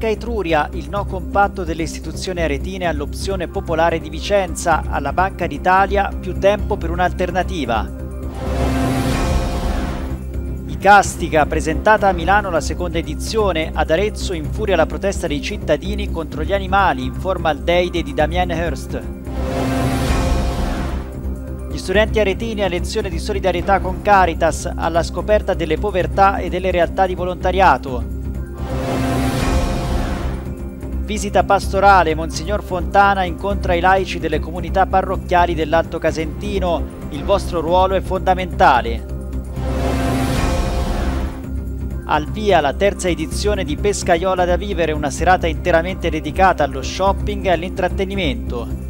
Banca Etruria, il no compatto delle istituzioni aretine all'opzione popolare di Vicenza, alla Banca d'Italia, più tempo per un'alternativa. Icastica, presentata a Milano la seconda edizione, ad Arezzo infuria la protesta dei cittadini contro gli animali, informa il Deide di Damien Hearst. Gli studenti aretini a lezione di solidarietà con Caritas alla scoperta delle povertà e delle realtà di volontariato visita pastorale, Monsignor Fontana incontra i laici delle comunità parrocchiali dell'Alto Casentino. Il vostro ruolo è fondamentale. Al via la terza edizione di Pescaiola da vivere, una serata interamente dedicata allo shopping e all'intrattenimento.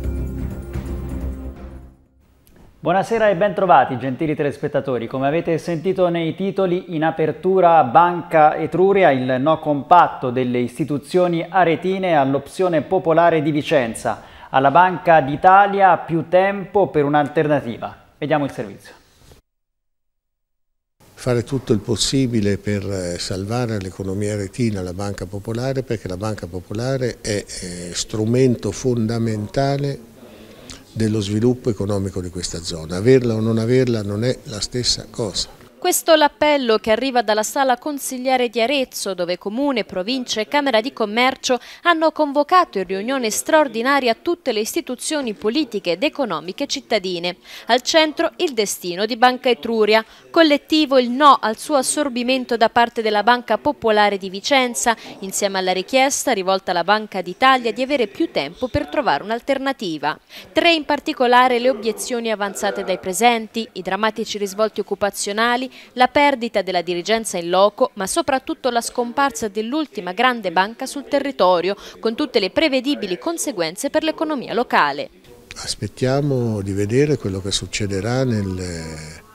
Buonasera e bentrovati gentili telespettatori. Come avete sentito nei titoli, in apertura Banca Etruria il no compatto delle istituzioni aretine all'opzione popolare di Vicenza. Alla Banca d'Italia più tempo per un'alternativa. Vediamo il servizio. Fare tutto il possibile per eh, salvare l'economia retina, la Banca Popolare, perché la Banca Popolare è eh, strumento fondamentale dello sviluppo economico di questa zona. Averla o non averla non è la stessa cosa. Questo l'appello che arriva dalla sala consigliere di Arezzo, dove Comune, Provincia e Camera di Commercio hanno convocato in riunione straordinaria tutte le istituzioni politiche ed economiche cittadine. Al centro il destino di Banca Etruria, collettivo il no al suo assorbimento da parte della Banca Popolare di Vicenza, insieme alla richiesta rivolta alla Banca d'Italia di avere più tempo per trovare un'alternativa. Tre in particolare le obiezioni avanzate dai presenti, i drammatici risvolti occupazionali, la perdita della dirigenza in loco, ma soprattutto la scomparsa dell'ultima grande banca sul territorio, con tutte le prevedibili conseguenze per l'economia locale. Aspettiamo di vedere quello che succederà nel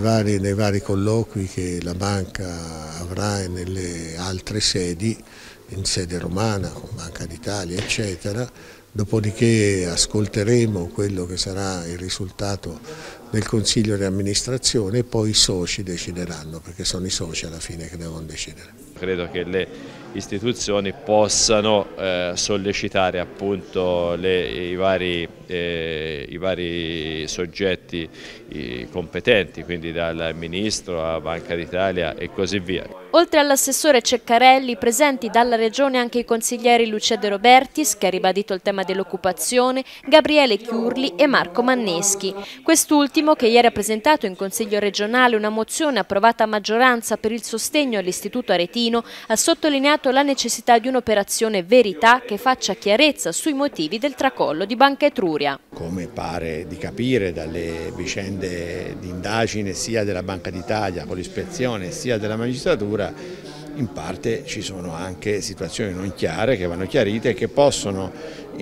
Vari, nei vari colloqui che la banca avrà e nelle altre sedi, in sede romana, con Banca d'Italia, eccetera. Dopodiché ascolteremo quello che sarà il risultato nel consiglio di amministrazione e poi i soci decideranno, perché sono i soci alla fine che devono decidere credo che le istituzioni possano eh, sollecitare appunto le, i, vari, eh, i, vari, soggetti i competenti, quindi dal Ministro a Banca d'Italia e così via. Oltre all'assessore Ceccarelli, presenti dalla Regione anche i consiglieri Lucia De Robertis, che ha ribadito il tema dell'occupazione, Gabriele Chiurli e Marco Manneschi. Quest'ultimo, che ieri ha presentato in Consiglio regionale una mozione approvata a maggioranza per il sostegno all'Istituto Aretino, Martino ha sottolineato la necessità di un'operazione verità che faccia chiarezza sui motivi del tracollo di Banca Etruria. Come pare di capire dalle vicende di indagine sia della Banca d'Italia con l'ispezione sia della magistratura, in parte ci sono anche situazioni non chiare che vanno chiarite e che possono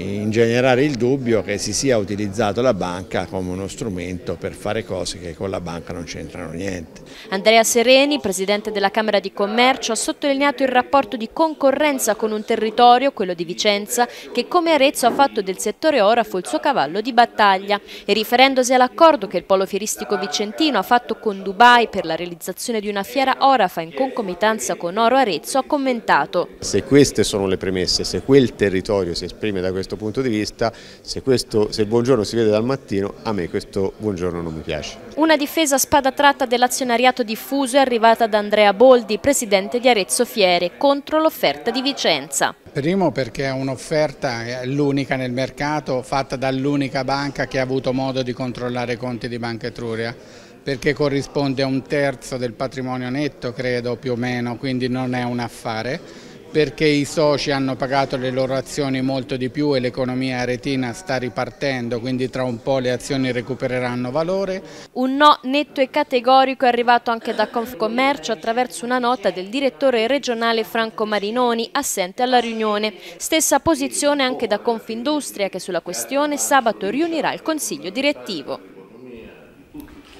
in generare il dubbio che si sia utilizzato la banca come uno strumento per fare cose che con la banca non c'entrano niente. Andrea Sereni, presidente della Camera di Commercio, ha sottolineato il rapporto di concorrenza con un territorio, quello di Vicenza, che come Arezzo ha fatto del settore orafo il suo cavallo di battaglia e riferendosi all'accordo che il polo fieristico vicentino ha fatto con Dubai per la realizzazione di una fiera orafa in concomitanza con Oro Arezzo ha commentato. Se queste sono le premesse, se quel territorio si esprime da questo certo punto di vista se, questo, se il buongiorno si vede dal mattino a me questo buongiorno non mi piace. Una difesa spada tratta dell'azionariato diffuso è arrivata da Andrea Boldi, presidente di Arezzo Fiere, contro l'offerta di Vicenza. Primo perché è un'offerta, l'unica nel mercato, fatta dall'unica banca che ha avuto modo di controllare i conti di Banca Etruria perché corrisponde a un terzo del patrimonio netto, credo più o meno, quindi non è un affare perché i soci hanno pagato le loro azioni molto di più e l'economia aretina sta ripartendo, quindi tra un po' le azioni recupereranno valore. Un no netto e categorico è arrivato anche da Confcommercio attraverso una nota del direttore regionale Franco Marinoni, assente alla riunione. Stessa posizione anche da Confindustria che sulla questione sabato riunirà il Consiglio direttivo.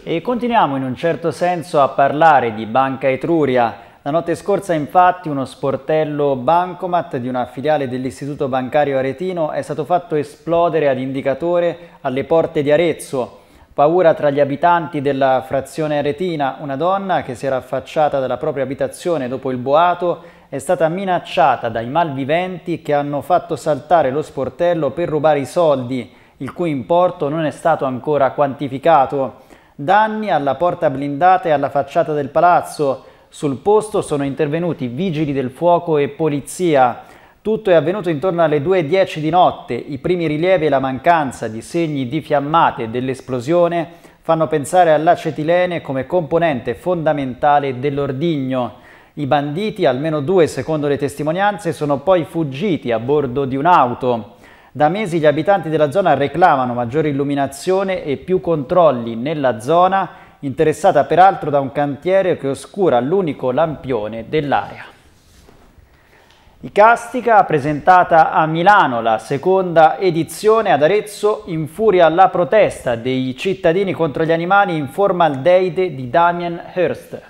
E continuiamo in un certo senso a parlare di Banca Etruria la notte scorsa infatti uno sportello bancomat di una filiale dell'istituto bancario aretino è stato fatto esplodere ad indicatore alle porte di Arezzo. Paura tra gli abitanti della frazione aretina, una donna che si era affacciata dalla propria abitazione dopo il boato è stata minacciata dai malviventi che hanno fatto saltare lo sportello per rubare i soldi, il cui importo non è stato ancora quantificato. Danni alla porta blindata e alla facciata del palazzo, sul posto sono intervenuti vigili del fuoco e polizia. Tutto è avvenuto intorno alle 2.10 di notte. I primi rilievi e la mancanza di segni di fiammate dell'esplosione fanno pensare all'acetilene come componente fondamentale dell'ordigno. I banditi, almeno due secondo le testimonianze, sono poi fuggiti a bordo di un'auto. Da mesi gli abitanti della zona reclamano maggiore illuminazione e più controlli nella zona interessata peraltro da un cantiere che oscura l'unico lampione dell'area. Icastica, presentata a Milano la seconda edizione ad Arezzo, infuria la protesta dei cittadini contro gli animali in forma al deide di Damien Hirst.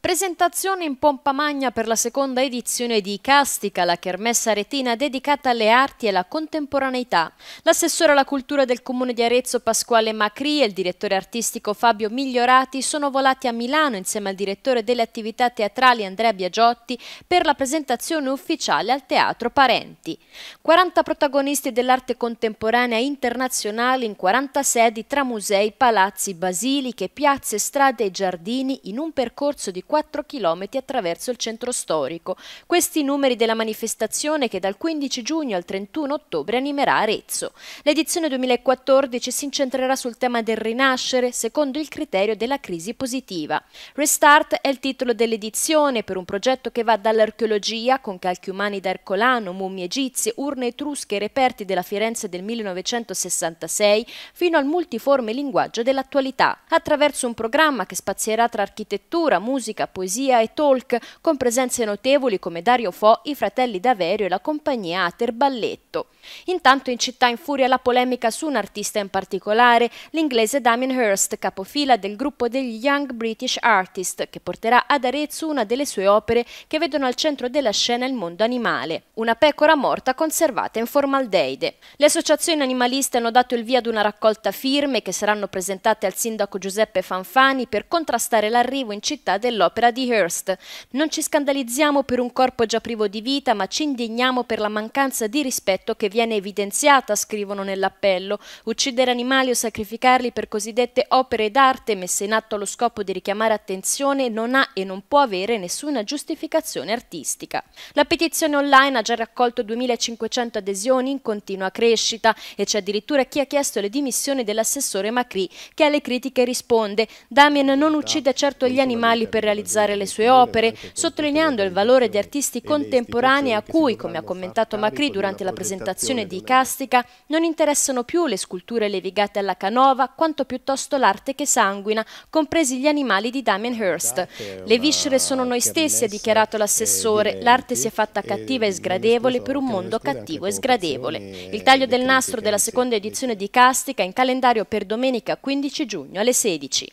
Presentazione in pompa magna per la seconda edizione di Castica, la kermessa retina dedicata alle arti e alla contemporaneità. L'assessore alla cultura del comune di Arezzo Pasquale Macri e il direttore artistico Fabio Migliorati sono volati a Milano insieme al direttore delle attività teatrali Andrea Biagiotti per la presentazione ufficiale al Teatro Parenti. 40 protagonisti dell'arte contemporanea internazionale in 40 sedi tra musei, palazzi, basiliche, piazze, strade e giardini in un percorso di 4 km attraverso il centro storico. Questi numeri della manifestazione che dal 15 giugno al 31 ottobre animerà Arezzo. L'edizione 2014 si incentrerà sul tema del rinascere secondo il criterio della crisi positiva. Restart è il titolo dell'edizione per un progetto che va dall'archeologia con calchi umani d'Arcolano, mummie egizie, urne etrusche e reperti della Firenze del 1966 fino al multiforme linguaggio dell'attualità, attraverso un programma che spazierà tra architettura, musica, musica, poesia e talk, con presenze notevoli come Dario Fo, i fratelli Daverio e la compagnia Ater Balletto. Intanto in città infuria la polemica su un artista in particolare, l'inglese Damien Hirst, capofila del gruppo degli Young British Artist, che porterà ad Arezzo una delle sue opere che vedono al centro della scena il mondo animale, una pecora morta conservata in formaldeide. Le associazioni animaliste hanno dato il via ad una raccolta firme che saranno presentate al sindaco Giuseppe Fanfani per contrastare l'arrivo in città dell'opera l'opera di Hearst. Non ci scandalizziamo per un corpo già privo di vita, ma ci indigniamo per la mancanza di rispetto che viene evidenziata, scrivono nell'appello. Uccidere animali o sacrificarli per cosiddette opere d'arte messe in atto allo scopo di richiamare attenzione non ha e non può avere nessuna giustificazione artistica. La petizione online ha già raccolto 2500 adesioni in continua crescita e c'è addirittura chi ha chiesto le dimissioni dell'assessore Macri che alle critiche risponde Damien non uccide certo gli animali per realizzare attualizzare le sue opere, sottolineando il valore di artisti contemporanei a cui, come ha commentato Macri durante la presentazione di Icastica, non interessano più le sculture levigate alla canova, quanto piuttosto l'arte che sanguina, compresi gli animali di Damien Hirst. Le viscere sono noi stessi, ha dichiarato l'assessore, l'arte si è fatta cattiva e sgradevole per un mondo cattivo e sgradevole. Il taglio del nastro della seconda edizione di Castica in calendario per domenica 15 giugno alle 16.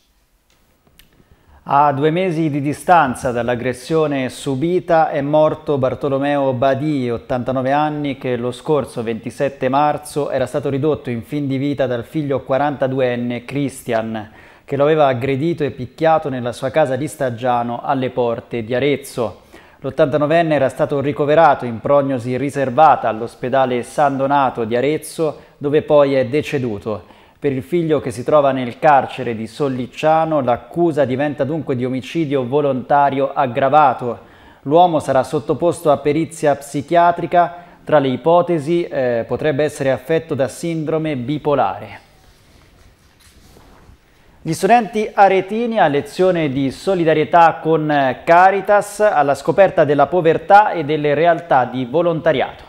A due mesi di distanza dall'aggressione subita è morto Bartolomeo Badì, 89 anni, che lo scorso 27 marzo era stato ridotto in fin di vita dal figlio 42enne Christian, che lo aveva aggredito e picchiato nella sua casa di Staggiano alle porte di Arezzo. L'89enne era stato ricoverato in prognosi riservata all'ospedale San Donato di Arezzo, dove poi è deceduto. Per il figlio che si trova nel carcere di Sollicciano l'accusa diventa dunque di omicidio volontario aggravato. L'uomo sarà sottoposto a perizia psichiatrica, tra le ipotesi eh, potrebbe essere affetto da sindrome bipolare. Gli studenti aretini a lezione di solidarietà con eh, Caritas alla scoperta della povertà e delle realtà di volontariato.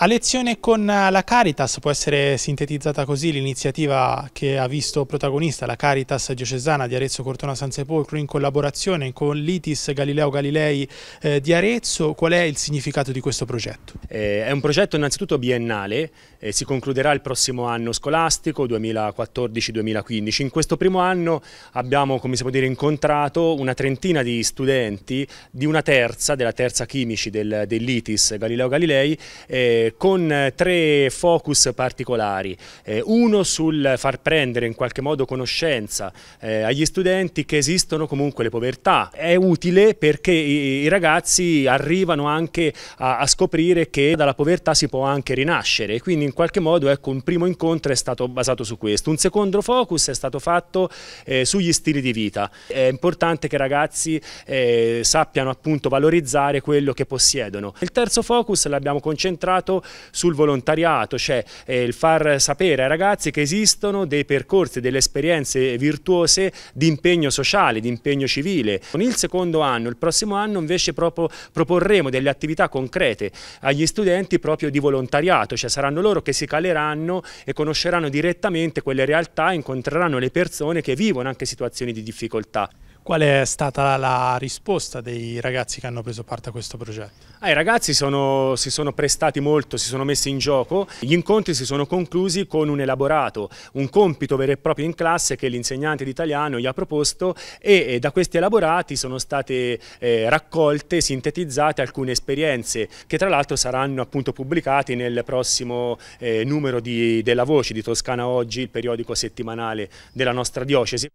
A lezione con eh, la Caritas può essere sintetizzata così l'iniziativa che ha visto protagonista la Caritas diocesana di Arezzo Cortona San Sepolcro in collaborazione con l'ITIS Galileo Galilei eh, di Arezzo. Qual è il significato di questo progetto? Eh, è un progetto innanzitutto biennale, eh, si concluderà il prossimo anno scolastico 2014-2015. In questo primo anno abbiamo, come si può dire, incontrato una trentina di studenti di una terza, della terza chimici del, dell'ITIS Galileo Galilei eh, con eh, tre focus particolari, eh, uno sul far prendere in qualche modo conoscenza eh, agli studenti che esistono comunque le povertà, è utile perché i, i ragazzi arrivano anche a, a, scoprire che dalla povertà si può anche rinascere, quindi in qualche modo ecco, un primo incontro è stato basato su questo, un secondo focus è stato fatto eh, sugli stili di vita, è importante che i ragazzi eh, sappiano appunto valorizzare quello che possiedono. Il terzo focus l'abbiamo concentrato sul volontariato, cioè eh, il far sapere ai ragazzi che esistono dei percorsi, delle esperienze virtuose di impegno sociale, di impegno civile. Con il secondo anno, il prossimo anno invece proprio proporremo delle attività concrete agli studenti proprio di volontariato, cioè saranno loro che si caleranno e conosceranno direttamente quelle realtà, incontreranno le persone che vivono anche situazioni di difficoltà. Qual è stata la risposta dei ragazzi che hanno preso parte a questo progetto? Ah, I ragazzi sono, si sono prestati molto, si sono messi in gioco. Gli incontri si sono conclusi con un elaborato, un compito vero e proprio in classe che l'insegnante di italiano gli ha proposto e, e da questi elaborati sono state eh, raccolte, sintetizzate alcune esperienze che tra l'altro saranno appunto pubblicate nel prossimo eh, numero di, della Voce di Toscana Oggi, il periodico settimanale della nostra diocesi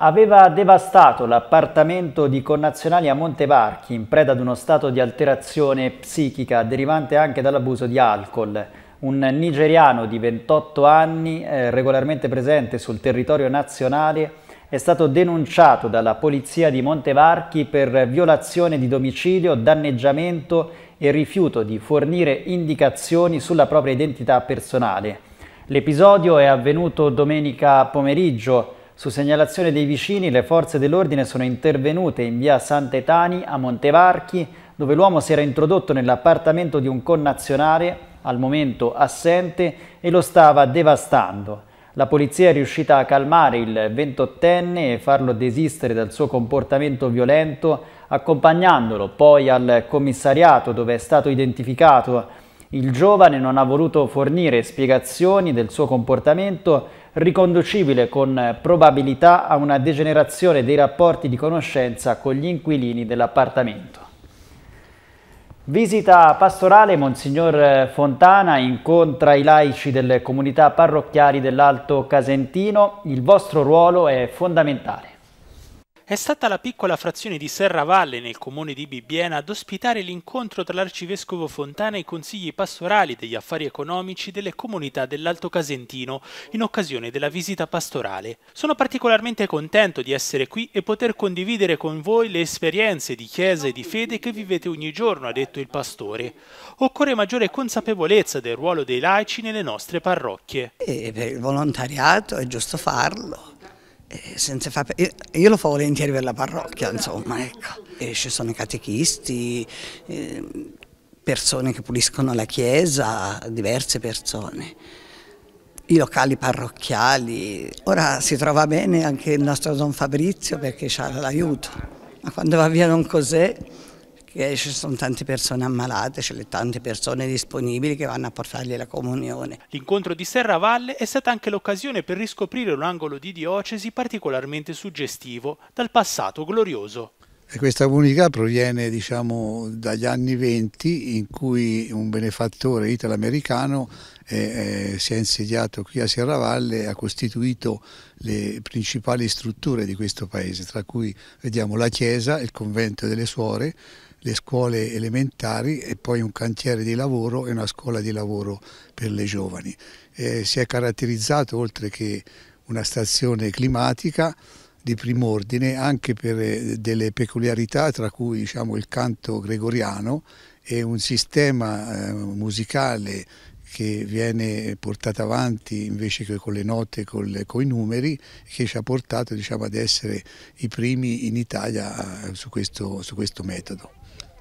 aveva devastato l'appartamento di connazionali a Montevarchi in preda ad uno stato di alterazione psichica derivante anche dall'abuso di alcol. Un nigeriano di 28 anni, eh, regolarmente presente sul territorio nazionale, è stato denunciato dalla polizia di Montevarchi per violazione di domicilio, danneggiamento e rifiuto di fornire indicazioni sulla propria identità personale. L'episodio è avvenuto domenica pomeriggio su segnalazione dei vicini, le forze dell'ordine sono intervenute in via Sant'Etani a Montevarchi, dove l'uomo si era introdotto nell'appartamento di un connazionale, al momento assente, e lo stava devastando. La polizia è riuscita a calmare il 28enne e farlo desistere dal suo comportamento violento, accompagnandolo poi al commissariato dove è stato identificato. Il giovane non ha voluto fornire spiegazioni del suo comportamento, riconducibile con probabilità a una degenerazione dei rapporti di conoscenza con gli inquilini dell'appartamento. Visita pastorale, Monsignor Fontana incontra i laici delle comunità parrocchiali dell'Alto Casentino, il vostro ruolo è fondamentale. È stata la piccola frazione di Serravalle nel comune di Bibbiena ad ospitare l'incontro tra l'arcivescovo Fontana e i consigli pastorali degli affari economici delle comunità dell'Alto Casentino in occasione della visita pastorale. Sono particolarmente contento di essere qui e poter condividere con voi le esperienze di chiesa e di fede che vivete ogni giorno, ha detto il pastore. Occorre maggiore consapevolezza del ruolo dei laici nelle nostre parrocchie. E per il volontariato è giusto farlo eh, Far... io lo fa volentieri per la parrocchia, insomma, ecco. E ci sono i catechisti, ehm, persone che puliscono la chiesa, diverse persone. I locali parrocchiali. Ora si trova bene anche il nostro Don Fabrizio perché ha l'aiuto, ma quando va via non Cosè eh, ci sono tante persone ammalate, ce le tante persone disponibili che vanno a portargli la comunione. L'incontro di Serravalle è stata anche l'occasione per riscoprire un angolo di diocesi particolarmente suggestivo dal passato glorioso. E questa comunità proviene diciamo, dagli anni venti in cui un benefattore italo-americano eh, eh si è insediato qui a Serravalle e ha costituito le principali strutture di questo paese, tra cui vediamo la chiesa, il convento delle suore, le scuole elementari e poi un cantiere di lavoro e una scuola di lavoro per le giovani. Eh, si è caratterizzato oltre che una stazione climatica di prim'ordine anche per eh, delle peculiarità tra cui diciamo, il canto gregoriano e un sistema eh, musicale che viene portato avanti invece che con le note, con, con i numeri, che ci ha portato diciamo, ad essere i primi in Italia eh, su questo, su questo metodo.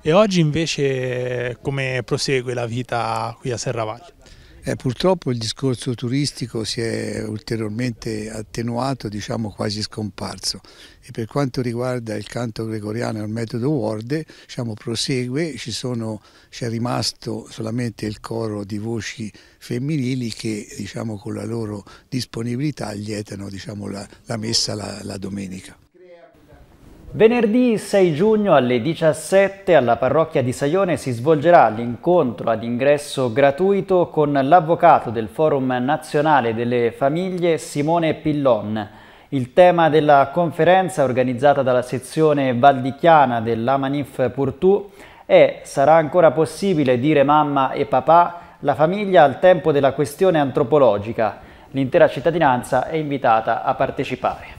E oggi invece come prosegue la vita qui a Serravalle? Eh, purtroppo il discorso turistico si è ulteriormente attenuato, diciamo quasi scomparso. E per quanto riguarda il canto gregoriano e il metodo Worde, diciamo, prosegue, c'è rimasto solamente il coro di voci femminili che diciamo, con la loro disponibilità lietano diciamo, la, la, messa la, la domenica. Venerdì 6 giugno alle 17 alla parrocchia di Saione si svolgerà l'incontro ad ingresso gratuito con l'avvocato del Forum Nazionale delle Famiglie Simone Pillon. Il tema della conferenza organizzata dalla sezione valdichiana dell'Amanif Purtù è Sarà ancora possibile dire mamma e papà la famiglia al tempo della questione antropologica. L'intera cittadinanza è invitata a partecipare.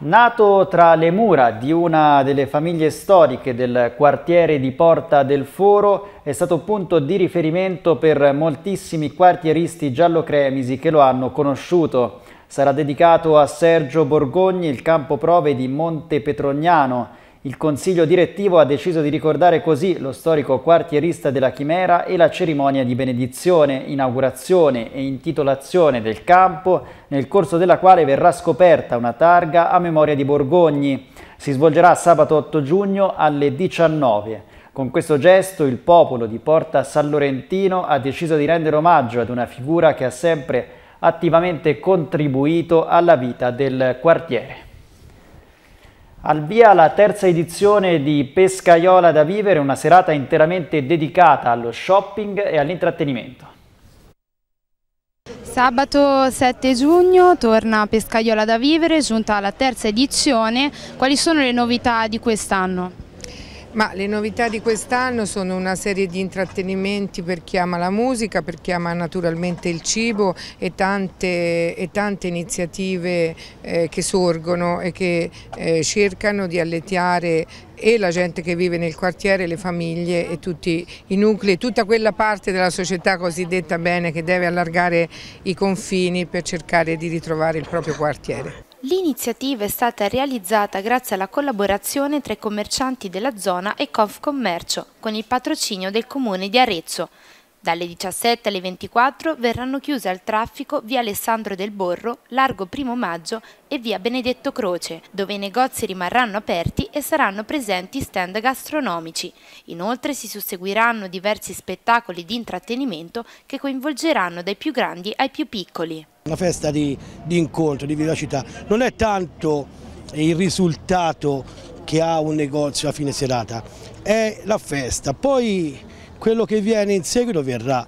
Nato tra le mura di una delle famiglie storiche del quartiere di Porta del Foro, è stato punto di riferimento per moltissimi quartieristi giallocremisi che lo hanno conosciuto. Sarà dedicato a Sergio Borgogni il campo prove di Monte Petrognano, il consiglio direttivo ha deciso di ricordare così lo storico quartierista della Chimera e la cerimonia di benedizione, inaugurazione e intitolazione del campo, nel corso della quale verrà scoperta una targa a memoria di Borgogni. Si svolgerà sabato 8 giugno alle 19. Con questo gesto il popolo di Porta San Lorentino ha deciso di rendere omaggio ad una figura che ha sempre attivamente contribuito alla vita del quartiere. Al via la terza edizione di Pescaiola da vivere, una serata interamente dedicata allo shopping e all'intrattenimento. Sabato 7 giugno torna Pescaiola da vivere, giunta alla terza edizione. Quali sono le novità di quest'anno? Ma le novità di quest'anno sono una serie di intrattenimenti per chi ama la musica, per chi ama naturalmente il cibo e tante, e tante iniziative eh, che sorgono e che eh, cercano di alletiare e la gente che vive nel quartiere, le famiglie e tutti i nuclei, tutta quella parte della società cosiddetta bene che deve allargare i confini per cercare di ritrovare il proprio quartiere. L'iniziativa è stata realizzata grazie alla collaborazione tra i commercianti della zona e Confcommercio, con il patrocinio del Comune di Arezzo. Dalle 17 alle 24 verranno chiuse al traffico via Alessandro del Borro, largo Primo Maggio e via Benedetto Croce, dove i negozi rimarranno aperti e saranno presenti stand gastronomici. Inoltre si susseguiranno diversi spettacoli di intrattenimento che coinvolgeranno dai più grandi ai più piccoli. Una festa di, di incontro, di vivacità. Non è tanto il risultato che ha un negozio a fine serata, è la festa. Poi quello che viene in seguito verrà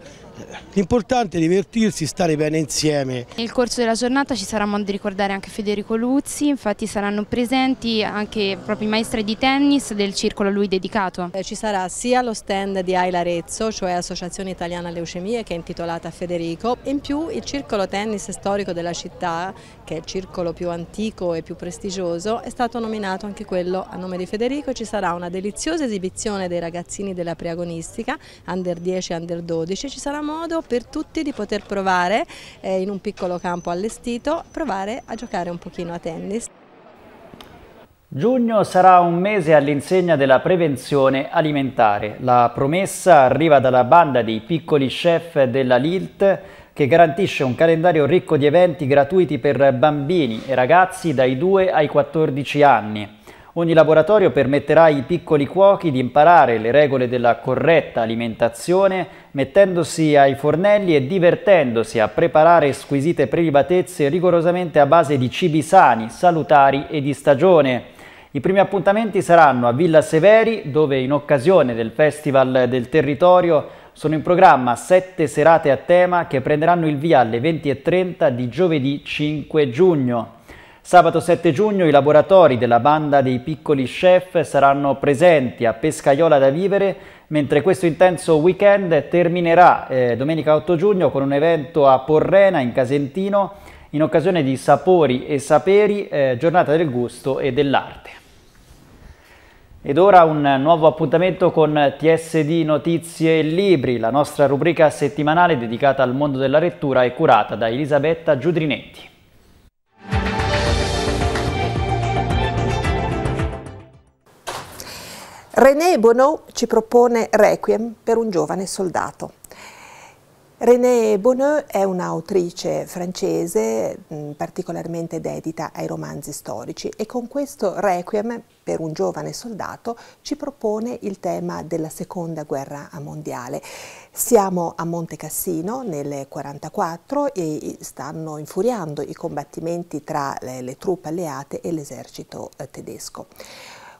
L'importante è divertirsi, stare bene insieme. Nel corso della giornata ci sarà modo di ricordare anche Federico Luzzi, infatti saranno presenti anche proprio i maestri di tennis del circolo a lui dedicato. Eh, ci sarà sia lo stand di AIL Arezzo, cioè Associazione Italiana Leucemie, che è intitolata a Federico, in più il circolo tennis storico della città, che è il circolo più antico e più prestigioso, è stato nominato anche quello a nome di Federico. Ci sarà una deliziosa esibizione dei ragazzini della preagonistica, under 10 e under 12, ci sarà modo per tutti di poter provare eh, in un piccolo campo allestito, provare a giocare un pochino a tennis. Giugno sarà un mese all'insegna della prevenzione alimentare. La promessa arriva dalla banda dei piccoli chef della LILT che garantisce un calendario ricco di eventi gratuiti per bambini e ragazzi dai 2 ai 14 anni. Ogni laboratorio permetterà ai piccoli cuochi di imparare le regole della corretta alimentazione mettendosi ai fornelli e divertendosi a preparare squisite prelibatezze rigorosamente a base di cibi sani, salutari e di stagione. I primi appuntamenti saranno a Villa Severi, dove in occasione del Festival del Territorio sono in programma sette serate a tema che prenderanno il via alle 20.30 di giovedì 5 giugno. Sabato 7 giugno i laboratori della banda dei piccoli chef saranno presenti a Pescaiola da Vivere, mentre questo intenso weekend terminerà eh, domenica 8 giugno con un evento a Porrena in Casentino in occasione di Sapori e Saperi, eh, giornata del gusto e dell'arte. Ed ora un nuovo appuntamento con TSD Notizie e Libri, la nostra rubrica settimanale dedicata al mondo della lettura e curata da Elisabetta Giudrinetti. René Bonneau ci propone Requiem per un giovane soldato. René Bonneau è un'autrice francese mm, particolarmente dedita ai romanzi storici e con questo Requiem per un giovane soldato ci propone il tema della seconda guerra mondiale. Siamo a Monte Cassino nel 1944 e stanno infuriando i combattimenti tra le, le truppe alleate e l'esercito eh, tedesco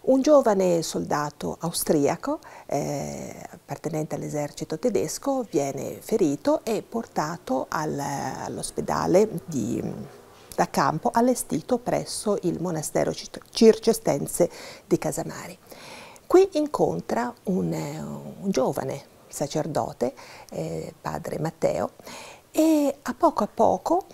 un giovane soldato austriaco eh, appartenente all'esercito tedesco viene ferito e portato al, all'ospedale di da campo allestito presso il monastero circestense di Casamari. Qui incontra un, eh, un giovane sacerdote, eh, padre Matteo, e a poco a poco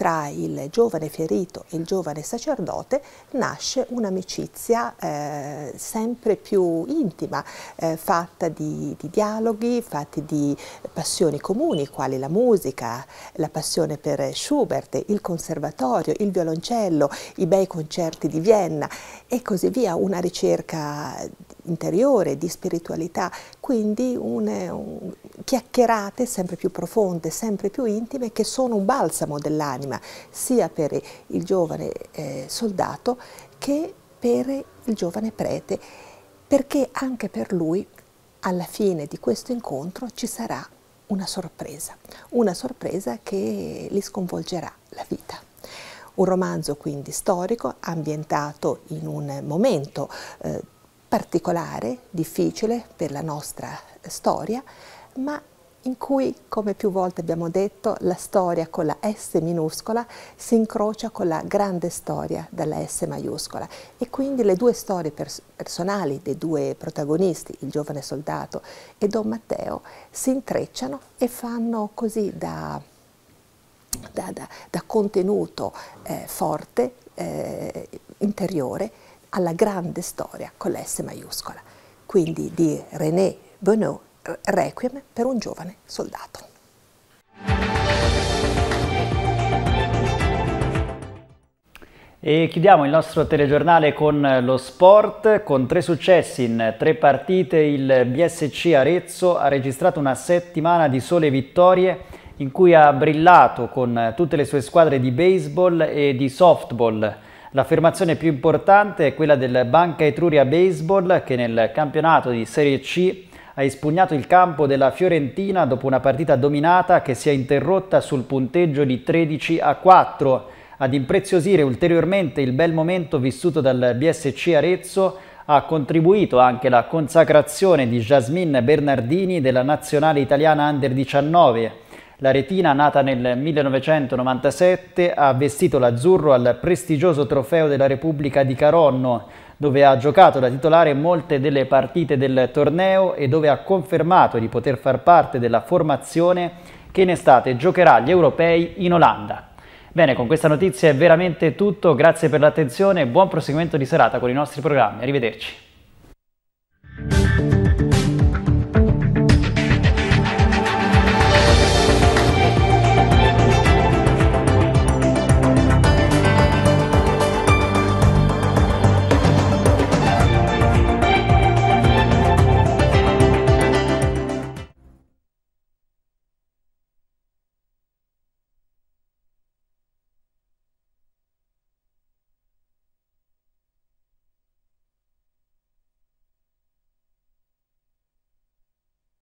tra il giovane ferito e il giovane sacerdote nasce un'amicizia eh, sempre più intima, eh, fatta di, di, dialoghi, fatti di passioni comuni, quali la musica, la passione per Schubert, il conservatorio, il violoncello, i bei concerti di Vienna e così via, una ricerca interiore, di spiritualità, quindi une, un, chiacchierate sempre più profonde, sempre più intime che sono un balsamo dell'anima sia per il giovane eh, soldato che per il giovane prete, perché anche per lui alla fine di questo incontro ci sarà una sorpresa, una sorpresa che gli sconvolgerà la vita. Un romanzo quindi storico ambientato in un momento eh, particolare, difficile per la nostra eh, storia, ma in cui, come più volte abbiamo detto, la storia con la S minuscola si incrocia con la grande storia della S maiuscola e quindi le due storie pers personali dei due protagonisti, il giovane soldato e Don Matteo, si intrecciano e fanno così da, da, da, da contenuto eh, forte, eh, interiore, alla grande storia con la S maiuscola, quindi di René Bonneau, eh, Requiem per un giovane soldato. E chiudiamo il nostro telegiornale con eh, lo sport, con tre successi in tre partite il BSC Arezzo ha registrato una settimana di sole vittorie in cui ha brillato con eh, tutte le sue squadre di baseball e di softball L'affermazione più importante è quella del Banca Etruria Baseball che nel campionato di Serie C ha espugnato il campo della Fiorentina dopo una partita dominata che si è interrotta sul punteggio di 13 a 4. Ad impreziosire ulteriormente il bel momento vissuto dal BSC Arezzo ha contribuito anche la consacrazione di Jasmine Bernardini della nazionale italiana under 19 la retina, nata nel 1997, ha vestito l'azzurro al prestigioso trofeo della Repubblica di Caronno, dove ha giocato da titolare molte delle partite del torneo e dove ha confermato di poter far parte della formazione che in estate giocherà gli europei in Olanda. Bene, con questa notizia è veramente tutto, grazie per l'attenzione e buon proseguimento di serata con i nostri programmi. Arrivederci.